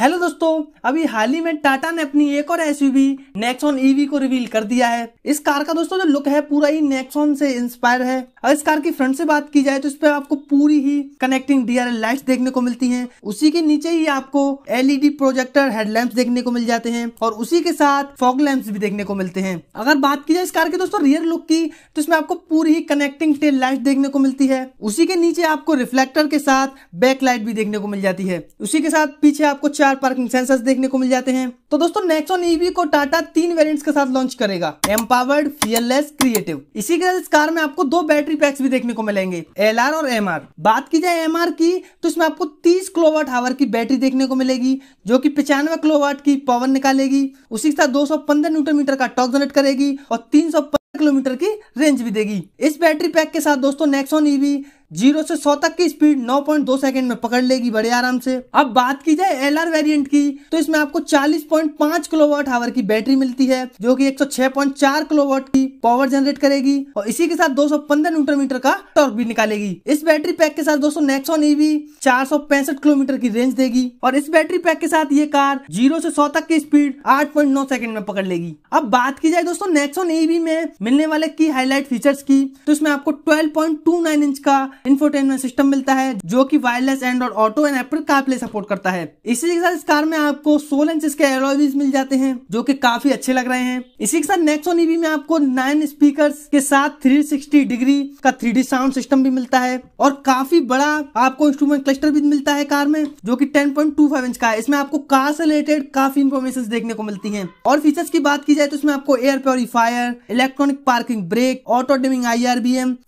hello दोस्तों अभी हाल ही में टाटा ने अपनी एक और एसयूवी नेक्सॉन ईवी को रिवील कर दिया है इस कार का दोस्तों जो लुक है पूरा ही नेक्सॉन से इंस्पायर है और इस कार की फ्रंट से बात की जाए तो इस पर आपको पूरी ही कनेक्टिंग डीआरएल लाइट्स देखने को मिलती हैं उसी के नीचे ही आपको एलईडी प्रोजेक्टर हेडलैम्प देखने को मिल जाते हैं और उसी के साथ फॉग लैम्प भी देखने को मिलते हैं अगर बात की जाए इस कार के दोस्तों रियर लुक की तो इसमें आपको पूरी ही कनेक्टिंग टेल लाइट देखने को मिलती है उसी के नीचे आपको रिफ्लेक्टर के साथ बैक लाइट भी देखने को मिल जाती है उसी के साथ पीछे आपको चार कार पार्किंग सेंसर्स देखने को मिल जाते हैं तो दोस्तों नेक्सोन ईवी e को टाटा तीन वेरिएंट्स के साथ लॉन्च करेगा एम्पावर्ड फियरलेस क्रिएटिव इसी के साथ इस कार में आपको दो बैटरी पैक्स भी देखने को मिलेंगे एल और एम बात की जाए एम की तो इसमें आपको तीस किलोवाट आवर की बैटरी देखने को मिलेगी जो की पिचानवे किलोवाट की पावर निकालेगी उसी के साथ दो न्यूटन मीटर का टॉक जनरेट करेगी और तीन किलोमीटर की रेंज भी देगी इस बैटरी पैक के साथ दोस्तों नेक्सोन ईवी e जीरो से सौ तक की स्पीड 9.2 सेकंड में पकड़ लेगी बड़े आराम से अब बात की जाए एल आर वेरियंट की तो इसमें आपको 40.5 किलोवाट आवर की बैटरी मिलती है जो कि 106.4 किलोवाट की पावर जनरेट करेगी और इसी के साथ 215 न्यूटन मीटर का टॉर्क भी निकालेगी इस बैटरी पैक के साथ दोस्तों नेक्सॉन ईवी चार किलोमीटर की रेंज देगी और इस बैटरी पैक के साथ ये कार जीरो से सौ तक की स्पीड आठ सेकेंड में पकड़ लेगी अब बात की जाए दोस्तों नेक्सॉन ईवी e में मिलने वाले की हाईलाइट फीचर्स की तो इसमें आपको नाइन इंच का इन्फोटेनमेंट सिस्टम मिलता है जो की wireless Android Auto and Apple CarPlay support करता है इसी के साथ इस कार में आपको सोलह इंच के एलोवीज मिल जाते हैं जो की काफी अच्छे लग रहे हैं इसी के साथ नेक्सोन ईवी में आपको नाइन स्पीकर के साथ थ्री डिग्री का थ्री साउंड सिस्टम भी मिलता है और काफी बड़ा आपको इंस्ट्रूमेंट क्लस्टर भी मिलता है कार में जो कि 10.25 इंच का है इसमें आपको कार से रिलेटेड काफी इन्फॉर्मेशन देखने को मिलती है और फीचर्स की बात की जाए तो इसमें आपको air purifier electronic parking brake auto dimming I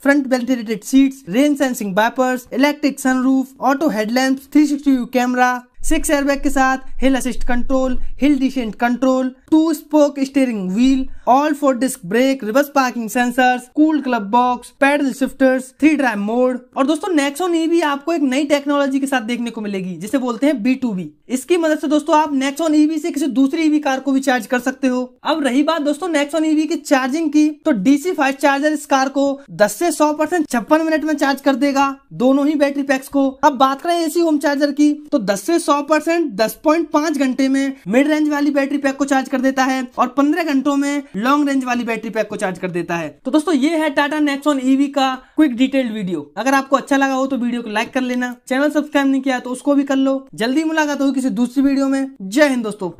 front ventilated seat range sensing bumpers, electric sunroof, auto headlamps, 360 camera, six airbag के साथ hill assist control hill descent control two spoke steering wheel all four disc brake reverse parking sensors cool glove box paddle shifters three drive mode और दोस्तों Nexon ई e भी आपको एक नई technology के साथ देखने को मिलेगी जिसे बोलते हैं बी टू बी इसकी मदद से दोस्तों आप नेक्सोन ईवी e से किसी दूसरी ईवी e कार को भी चार्ज कर सकते हो अब रही बात दोस्तों नेक्सोन ईवी की चार्जिंग की तो डीसी फास्ट चार्जर इस कार को दस से सौ परसेंट छप्पन मिनट में चार्ज कर देगा दोनों ही बैटरी पैक्स को अब बात करें एसी होम चार्जर की तो दस से सौ नौ परसेंट दस पॉइंट पांच घंटे में मिड रेंज वाली बैटरी पैक को चार्ज कर देता है और पंद्रह घंटों में लॉन्ग रेंज वाली बैटरी पैक को चार्ज कर देता है तो दोस्तों ये है टाटा नेक्सॉन ईवी का क्विक डिटेल्ड वीडियो अगर आपको अच्छा लगा हो तो वीडियो को लाइक कर लेना चैनल सब्सक्राइब नहीं किया तो उसको भी कर लो जल्दी मुलाकात होगी किसी दूसरी वीडियो में जय हिंद दोस्तों